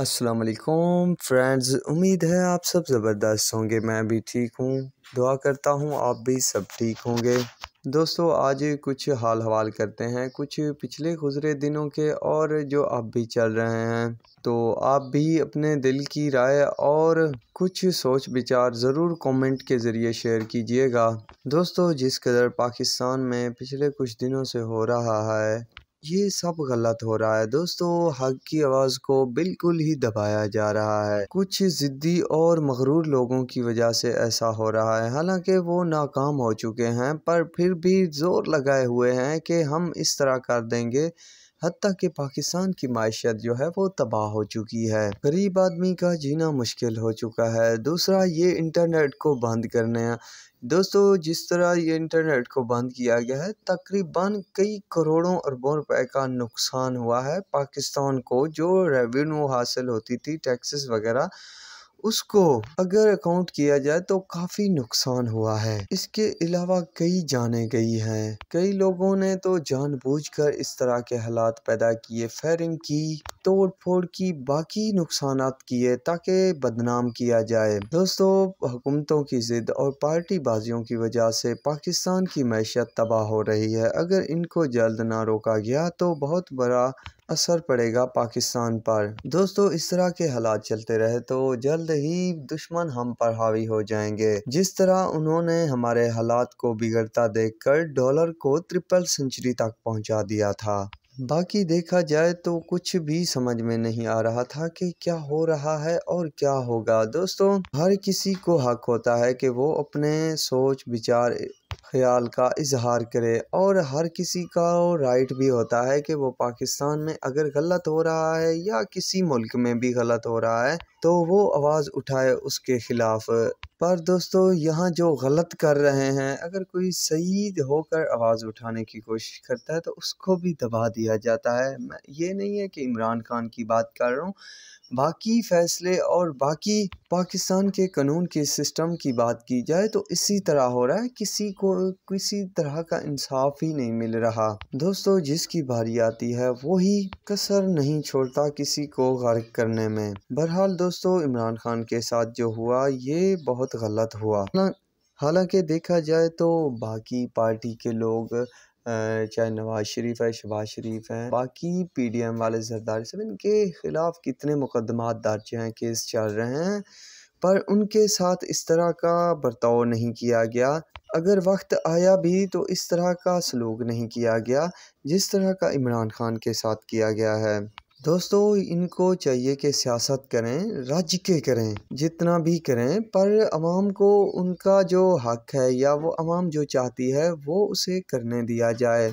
अस्सलाम वालेकुम फ्रेंड्स उम्मीद है आप सब ज़बरदस्त होंगे मैं भी ठीक हूँ दुआ करता हूँ आप भी सब ठीक होंगे दोस्तों आज कुछ हाल हवाल करते हैं कुछ पिछले गुजरे दिनों के और जो अब भी चल रहे हैं तो आप भी अपने दिल की राय और कुछ सोच विचार ज़रूर कमेंट के ज़रिए शेयर कीजिएगा दोस्तों जिस कदर पाकिस्तान में पिछले कुछ दिनों से हो रहा है ये सब गलत हो रहा है दोस्तों हक की आवाज़ को बिल्कुल ही दबाया जा रहा है कुछ ज़िद्दी और मगरूर लोगों की वजह से ऐसा हो रहा है हालांकि वो नाकाम हो चुके हैं पर फिर भी ज़ोर लगाए हुए हैं कि हम इस तरह कर देंगे हती कि पाकिस्तान की मैशत जो है वो तबाह हो चुकी है गरीब आदमी का जीना मुश्किल हो चुका है दूसरा ये इंटरनेट को बंद करने दोस्तों जिस तरह ये इंटरनेट को बंद किया गया है तकरीबन कई करोड़ों अरबों रुपए का नुकसान हुआ है पाकिस्तान को जो रेवेन्यू हासिल होती थी टैक्सेस वगैरह उसको अगर अकाउंट किया जाए तो काफ़ी नुकसान हुआ है इसके अलावा कई जाने गई हैं कई लोगों ने तो जानबूझकर इस तरह के हालात पैदा किए फायरिंग की तोड़ फोड़ की बाकी नुकसान किए ताकि बदनाम किया जाए दोस्तों हुकूमतों की ज़िद और पार्टी बाजियों की वजह से पाकिस्तान की मैशत तबाह हो रही है अगर इनको जल्द ना रोका गया तो बहुत बड़ा असर पड़ेगा पाकिस्तान पर दोस्तों इस तरह के हालात चलते रहे तो जल्द ही दुश्मन हम पर हावी हो जाएंगे जिस तरह उन्होंने हमारे हालात को बिगड़ता देखकर डॉलर को ट्रिपल सेंचुरी तक पहुंचा दिया था बाकी देखा जाए तो कुछ भी समझ में नहीं आ रहा था कि क्या हो रहा है और क्या होगा दोस्तों हर किसी को हक होता है कि वो अपने सोच विचार ख्याल का इजहार करे और हर किसी का राइट भी होता है कि वो पाकिस्तान में अगर गलत हो रहा है या किसी मुल्क में भी गलत हो रहा है तो वो आवाज़ उठाए उसके ख़िलाफ़ पर दोस्तों यहाँ जो गलत कर रहे हैं अगर कोई सही होकर आवाज़ उठाने की कोशिश करता है तो उसको भी दबा दिया जाता है मैं ये नहीं है कि इमरान खान की बात कर रहा हूँ बाकी फ़ैसले और बाकी पाकिस्तान के कानून के सिस्टम की बात की जाए तो इसी तरह हो रहा है किसी को किसी तरह का इंसाफ ही नहीं मिल रहा दोस्तों जिसकी बारी आती है वो ही कसर नहीं छोड़ता किसी को गर्क करने में बहरहाल दोस्तों इमरान खान के साथ जो हुआ ये बहुत गलत हुआ हालांकि देखा जाए तो बाकी पार्टी के लोग चाहे नवाज शरीफ है शहबाज शरीफ है बाकी पी डी एम वाले सरदार साहब इनके ख़िलाफ़ कितने मुकदमा दर्ज हैं केस चल रहे हैं पर उनके साथ इस तरह का बर्ताव नहीं किया गया अगर वक्त आया भी तो इस तरह का सलूक नहीं किया गया जिस तरह का इमरान खान के साथ किया गया है दोस्तों इनको चाहिए कि सियासत करें राज्य के करें जितना भी करें पर आवाम को उनका जो हक है या वो आवाम जो चाहती है वो उसे करने दिया जाए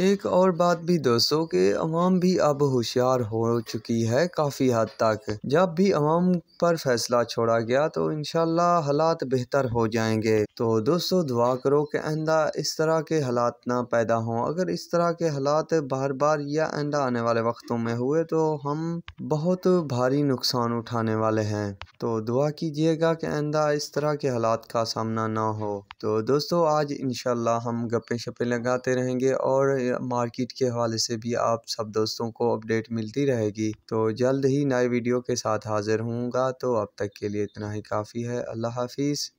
एक और बात भी दोस्तों के अवाम भी अब होशियार हो चुकी है काफ़ी हद तक जब भी अवाम पर फैसला छोड़ा गया तो इनशाला हालात बेहतर हो जाएंगे तो दोस्तों दुआ करो कि आंदा इस तरह के हालात ना पैदा हों अगर इस तरह के हालात बार बार या आंदा आने वाले वक्तों में हुए तो हम बहुत भारी नुकसान उठाने वाले हैं तो दुआ कीजिएगा कि आंदा इस तरह के हालात का सामना ना हो तो दोस्तों आज इनशाला हम गप्पे शपे लगाते रहेंगे और मार्केट के हवाले से भी आप सब दोस्तों को अपडेट मिलती रहेगी तो जल्द ही नए वीडियो के साथ हाजिर होऊंगा तो अब तक के लिए इतना ही काफ़ी है अल्लाह हाफिज़